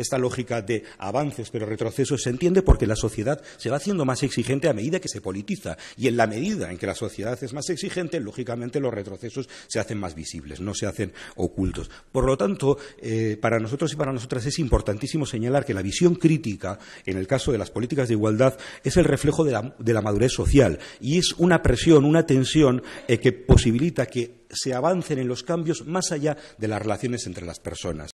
Esta lógica de avances pero retrocesos se entiende porque la sociedad se va haciendo más exigente a medida que se politiza y en la medida en que la sociedad es más exigente, lógicamente los retrocesos se hacen más visibles, no se hacen ocultos. Por lo tanto, eh, para nosotros y para nosotras es importantísimo señalar que la visión crítica, en el caso de las políticas de igualdad, es el reflejo de la, madurez social y es una presión, una tensión eh, que posibilita que se avancen en los cambios más allá de las relaciones entre las personas.